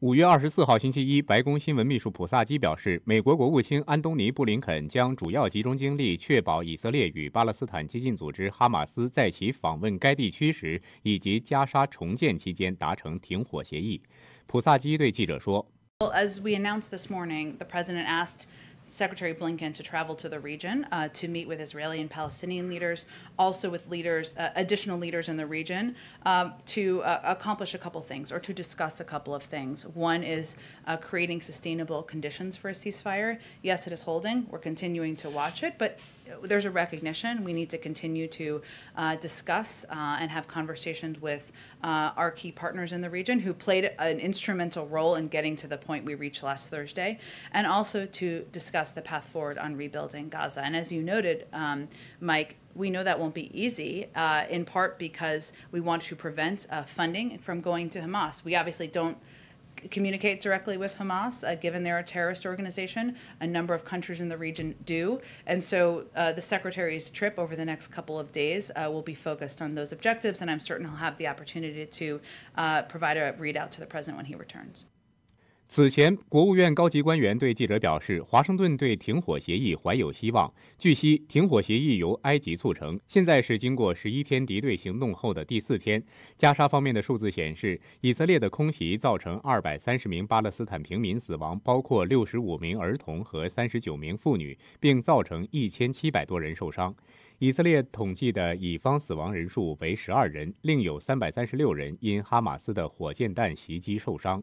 五月二十四号星期一，白宫新闻秘书普萨基表示，美国国务卿安东尼·布林肯将主要集中精力确保以色列与巴勒斯坦激进组织哈马斯在其访问该地区时以及加沙重建期间达成停火协议。普萨基对记者说。Secretary Blinken to travel to the region uh, to meet with Israeli and Palestinian leaders, also with leaders, uh, additional leaders in the region, um, to uh, accomplish a couple things or to discuss a couple of things. One is uh, creating sustainable conditions for a ceasefire. Yes, it is holding. We're continuing to watch it, but there's a recognition we need to continue to uh, discuss uh, and have conversations with uh, our key partners in the region who played an instrumental role in getting to the point we reached last Thursday, and also to discuss the path forward on rebuilding Gaza. And as you noted, um, Mike, we know that won't be easy, uh, in part because we want to prevent uh, funding from going to Hamas. We obviously don't communicate directly with Hamas, uh, given they're a terrorist organization. A number of countries in the region do. And so uh, the Secretary's trip over the next couple of days uh, will be focused on those objectives, and I'm certain he'll have the opportunity to uh, provide a readout to the President when he returns. 此前，国务院高级官员对记者表示，华盛顿对停火协议怀有希望。据悉，停火协议由埃及促成。现在是经过十一天敌对行动后的第四天。加沙方面的数字显示，以色列的空袭造成二百三十名巴勒斯坦平民死亡，包括六十五名儿童和三十九名妇女，并造成一千七百多人受伤。以色列统计的乙方死亡人数为十二人，另有三百三十六人因哈马斯的火箭弹袭击受伤。